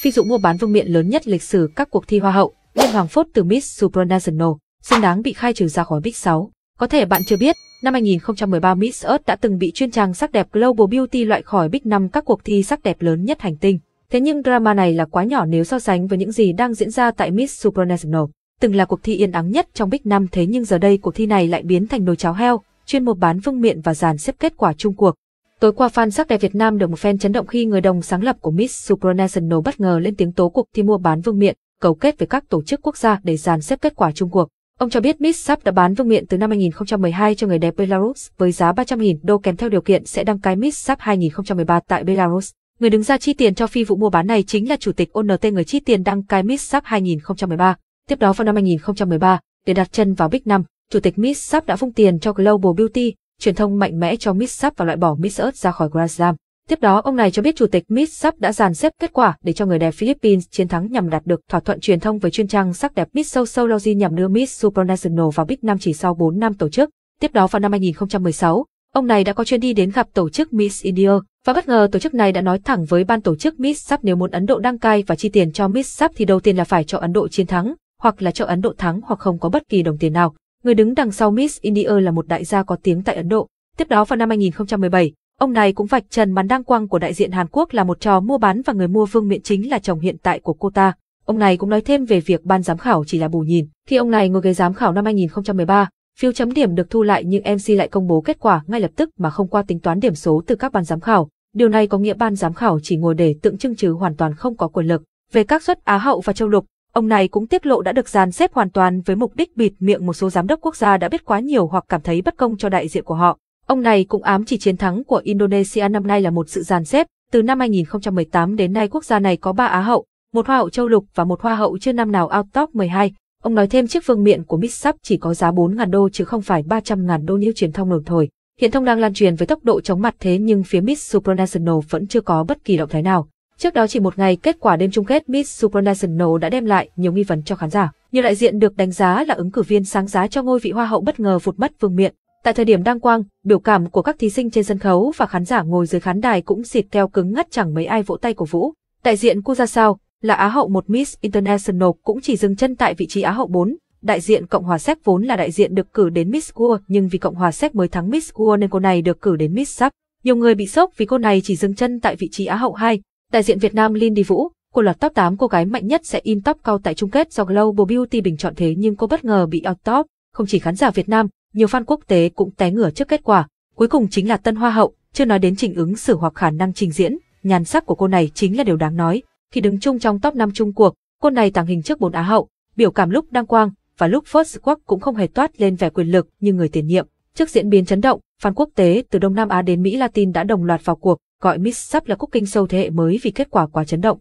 phi dụ mua bán vương miện lớn nhất lịch sử các cuộc thi hoa hậu, Liên Hoàng Phốt từ Miss Supranational, xứng đáng bị khai trừ ra khỏi Big 6. Có thể bạn chưa biết, năm 2013 Miss Earth đã từng bị chuyên trang sắc đẹp Global Beauty loại khỏi Big 5 các cuộc thi sắc đẹp lớn nhất hành tinh. Thế nhưng drama này là quá nhỏ nếu so sánh với những gì đang diễn ra tại Miss Supranational. Từng là cuộc thi yên ắng nhất trong Big 5 thế nhưng giờ đây cuộc thi này lại biến thành nồi cháo heo, chuyên mua bán vương miện và dàn xếp kết quả chung cuộc. Tối qua fan sắc đẹp Việt Nam được một fan chấn động khi người đồng sáng lập của Miss Supranational bất ngờ lên tiếng tố cuộc thi mua bán vương miện, cấu kết với các tổ chức quốc gia để dàn xếp kết quả chung cuộc. Ông cho biết Miss Sap đã bán vương miện từ năm 2012 cho người đẹp Belarus với giá 300.000 đô kèm theo điều kiện sẽ đăng cái Miss Sap 2013 tại Belarus. Người đứng ra chi tiền cho phi vụ mua bán này chính là chủ tịch ONT người chi tiền đăng cai Miss Sap 2013. Tiếp đó vào năm 2013, để đặt chân vào Big 5, chủ tịch Miss Sap đã phung tiền cho Global Beauty, truyền thông mạnh mẽ cho Miss Mitsap và loại bỏ Miss Earth ra khỏi Brazil. Tiếp đó, ông này cho biết chủ tịch Miss Mitsap đã dàn xếp kết quả để cho người đẹp Philippines chiến thắng nhằm đạt được thỏa thuận truyền thông với chuyên trang sắc đẹp Miss Social Logi nhằm đưa Miss Supernational vào Big Nam chỉ sau 4 năm tổ chức. Tiếp đó vào năm 2016, ông này đã có chuyến đi đến gặp tổ chức Miss India và bất ngờ tổ chức này đã nói thẳng với ban tổ chức Miss Sắp nếu muốn Ấn Độ đăng cai và chi tiền cho Miss Sắp thì đầu tiên là phải cho Ấn Độ chiến thắng, hoặc là cho Ấn Độ thắng hoặc không có bất kỳ đồng tiền nào. Người đứng đằng sau Miss India là một đại gia có tiếng tại Ấn Độ. Tiếp đó vào năm 2017, ông này cũng vạch trần màn đăng quang của đại diện Hàn Quốc là một trò mua bán và người mua vương miện chính là chồng hiện tại của cô ta. Ông này cũng nói thêm về việc ban giám khảo chỉ là bù nhìn. Khi ông này ngồi ghế giám khảo năm 2013, phiếu chấm điểm được thu lại nhưng MC lại công bố kết quả ngay lập tức mà không qua tính toán điểm số từ các ban giám khảo. Điều này có nghĩa ban giám khảo chỉ ngồi để tượng trưng chứ hoàn toàn không có quyền lực. Về các suất Á hậu và châu lục, Ông này cũng tiết lộ đã được dàn xếp hoàn toàn với mục đích bịt miệng một số giám đốc quốc gia đã biết quá nhiều hoặc cảm thấy bất công cho đại diện của họ. Ông này cũng ám chỉ chiến thắng của Indonesia năm nay là một sự dàn xếp. Từ năm 2018 đến nay quốc gia này có ba Á hậu, một Hoa hậu châu lục và một Hoa hậu chưa năm nào out top 12. Ông nói thêm chiếc vương miện của Miss Sắp chỉ có giá 4.000 đô chứ không phải 300.000 đô như truyền thông đồn thổi. Hiện thông đang lan truyền với tốc độ chóng mặt thế nhưng phía Miss Supranational vẫn chưa có bất kỳ động thái nào. Trước đó chỉ một ngày kết quả đêm chung kết Miss Supranational đã đem lại nhiều nghi vấn cho khán giả. Nhiều đại diện được đánh giá là ứng cử viên sáng giá cho ngôi vị hoa hậu bất ngờ vụt mất vương miện. Tại thời điểm đăng quang, biểu cảm của các thí sinh trên sân khấu và khán giả ngồi dưới khán đài cũng xịt keo cứng ngắt chẳng mấy ai vỗ tay cổ vũ. Đại diện quốc gia sao là Á hậu một Miss International cũng chỉ dừng chân tại vị trí Á hậu 4. Đại diện Cộng hòa Séc vốn là đại diện được cử đến Miss World nhưng vì Cộng hòa Séc mới thắng Miss World nên cô này được cử đến Miss Sub. Nhiều người bị sốc vì cô này chỉ dừng chân tại vị trí Á hậu 2, Đại diện Việt Nam Lindy Vũ, cô lọt top 8 cô gái mạnh nhất sẽ in top cao tại chung kết do Global Beauty bình chọn thế nhưng cô bất ngờ bị out top. Không chỉ khán giả Việt Nam, nhiều fan quốc tế cũng té ngửa trước kết quả. Cuối cùng chính là Tân Hoa hậu, chưa nói đến trình ứng xử hoặc khả năng trình diễn, nhàn sắc của cô này chính là điều đáng nói. Khi đứng chung trong top 5 chung cuộc, cô này tàng hình trước bốn Á hậu, biểu cảm lúc đăng quang và lúc first walk cũng không hề toát lên vẻ quyền lực như người tiền nhiệm. Trước diễn biến chấn động, fan quốc tế từ Đông Nam Á đến Mỹ Latin đã đồng loạt vào cuộc, gọi Miss Sub là kinh sâu thế hệ mới vì kết quả quá chấn động.